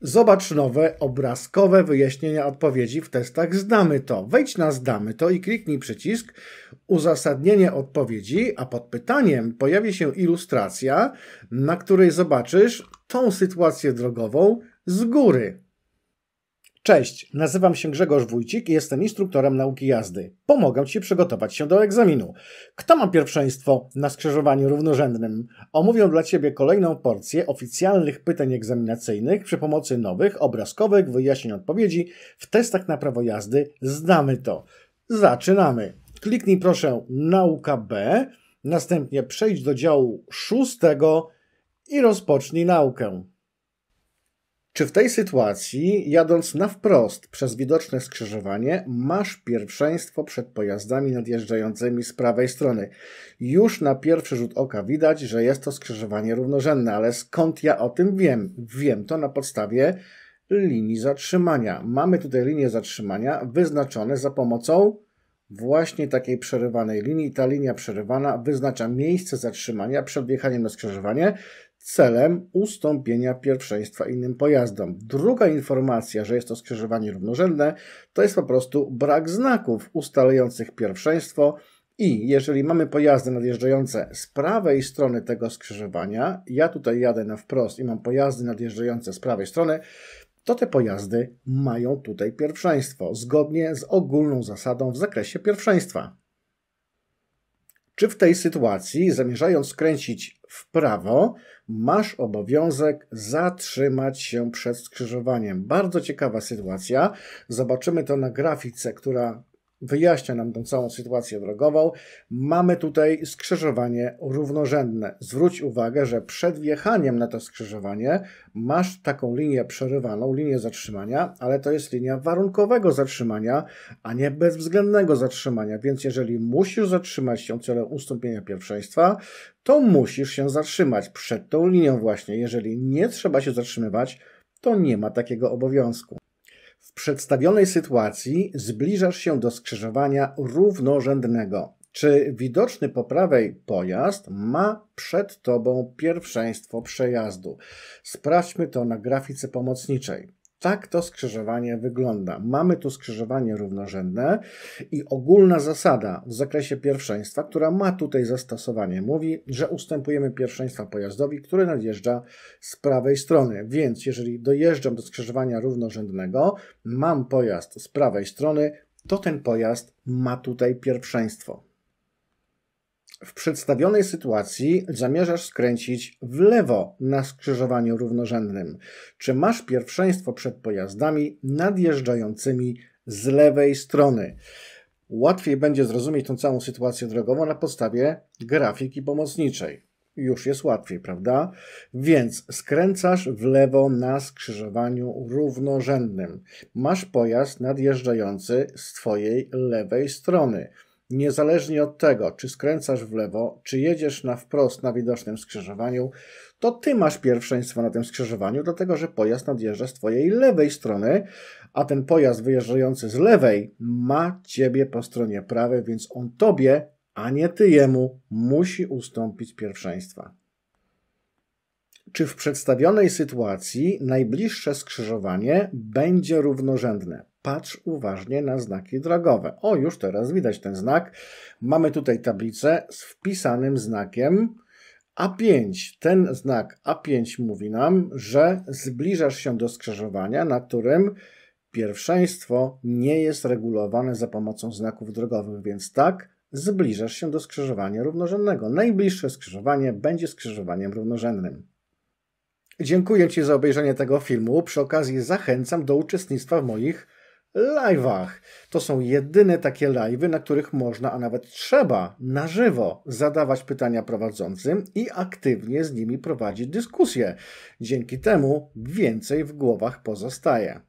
Zobacz nowe obrazkowe wyjaśnienia odpowiedzi w testach Zdamy to. Wejdź na zdamy to i kliknij przycisk Uzasadnienie odpowiedzi, a pod pytaniem pojawi się ilustracja, na której zobaczysz tą sytuację drogową z góry. Cześć, nazywam się Grzegorz Wójcik i jestem instruktorem nauki jazdy. Pomogę Ci przygotować się do egzaminu. Kto ma pierwszeństwo na skrzyżowaniu równorzędnym? Omówię dla Ciebie kolejną porcję oficjalnych pytań egzaminacyjnych przy pomocy nowych, obrazkowych wyjaśnień odpowiedzi w testach na prawo jazdy. Znamy to. Zaczynamy. Kliknij proszę Nauka B, następnie przejdź do działu szóstego i rozpocznij naukę. Czy w tej sytuacji, jadąc na wprost przez widoczne skrzyżowanie, masz pierwszeństwo przed pojazdami nadjeżdżającymi z prawej strony? Już na pierwszy rzut oka widać, że jest to skrzyżowanie równorzędne, ale skąd ja o tym wiem? Wiem to na podstawie linii zatrzymania. Mamy tutaj linie zatrzymania wyznaczone za pomocą właśnie takiej przerywanej linii. Ta linia przerywana wyznacza miejsce zatrzymania przed wjechaniem na skrzyżowanie celem ustąpienia pierwszeństwa innym pojazdom. Druga informacja, że jest to skrzyżowanie równorzędne, to jest po prostu brak znaków ustalających pierwszeństwo i jeżeli mamy pojazdy nadjeżdżające z prawej strony tego skrzyżowania, ja tutaj jadę na wprost i mam pojazdy nadjeżdżające z prawej strony, to te pojazdy mają tutaj pierwszeństwo, zgodnie z ogólną zasadą w zakresie pierwszeństwa. Czy w tej sytuacji, zamierzając skręcić w prawo, masz obowiązek zatrzymać się przed skrzyżowaniem. Bardzo ciekawa sytuacja. Zobaczymy to na grafice, która wyjaśnia nam tą całą sytuację drogową. Mamy tutaj skrzyżowanie równorzędne. Zwróć uwagę, że przed wjechaniem na to skrzyżowanie masz taką linię przerywaną, linię zatrzymania, ale to jest linia warunkowego zatrzymania, a nie bezwzględnego zatrzymania. Więc jeżeli musisz zatrzymać się celem ustąpienia pierwszeństwa, to musisz się zatrzymać przed tą linią właśnie. Jeżeli nie trzeba się zatrzymywać, to nie ma takiego obowiązku. W przedstawionej sytuacji zbliżasz się do skrzyżowania równorzędnego. Czy widoczny po prawej pojazd ma przed tobą pierwszeństwo przejazdu? Sprawdźmy to na grafice pomocniczej tak to skrzyżowanie wygląda. Mamy tu skrzyżowanie równorzędne i ogólna zasada w zakresie pierwszeństwa, która ma tutaj zastosowanie, mówi, że ustępujemy pierwszeństwa pojazdowi, który nadjeżdża z prawej strony. Więc jeżeli dojeżdżam do skrzyżowania równorzędnego, mam pojazd z prawej strony, to ten pojazd ma tutaj pierwszeństwo. W przedstawionej sytuacji zamierzasz skręcić w lewo na skrzyżowaniu równorzędnym. Czy masz pierwszeństwo przed pojazdami nadjeżdżającymi z lewej strony? Łatwiej będzie zrozumieć tą całą sytuację drogową na podstawie grafiki pomocniczej. Już jest łatwiej, prawda? Więc skręcasz w lewo na skrzyżowaniu równorzędnym. Masz pojazd nadjeżdżający z twojej lewej strony. Niezależnie od tego, czy skręcasz w lewo, czy jedziesz na wprost na widocznym skrzyżowaniu, to ty masz pierwszeństwo na tym skrzyżowaniu, dlatego że pojazd nadjeżdża z twojej lewej strony, a ten pojazd wyjeżdżający z lewej ma ciebie po stronie prawej, więc on tobie, a nie ty jemu, musi ustąpić pierwszeństwa czy w przedstawionej sytuacji najbliższe skrzyżowanie będzie równorzędne. Patrz uważnie na znaki drogowe. O, już teraz widać ten znak. Mamy tutaj tablicę z wpisanym znakiem A5. Ten znak A5 mówi nam, że zbliżasz się do skrzyżowania, na którym pierwszeństwo nie jest regulowane za pomocą znaków drogowych, więc tak, zbliżasz się do skrzyżowania równorzędnego. Najbliższe skrzyżowanie będzie skrzyżowaniem równorzędnym. Dziękuję Ci za obejrzenie tego filmu. Przy okazji zachęcam do uczestnictwa w moich live'ach. To są jedyne takie live'y, na których można, a nawet trzeba na żywo zadawać pytania prowadzącym i aktywnie z nimi prowadzić dyskusję. Dzięki temu więcej w głowach pozostaje.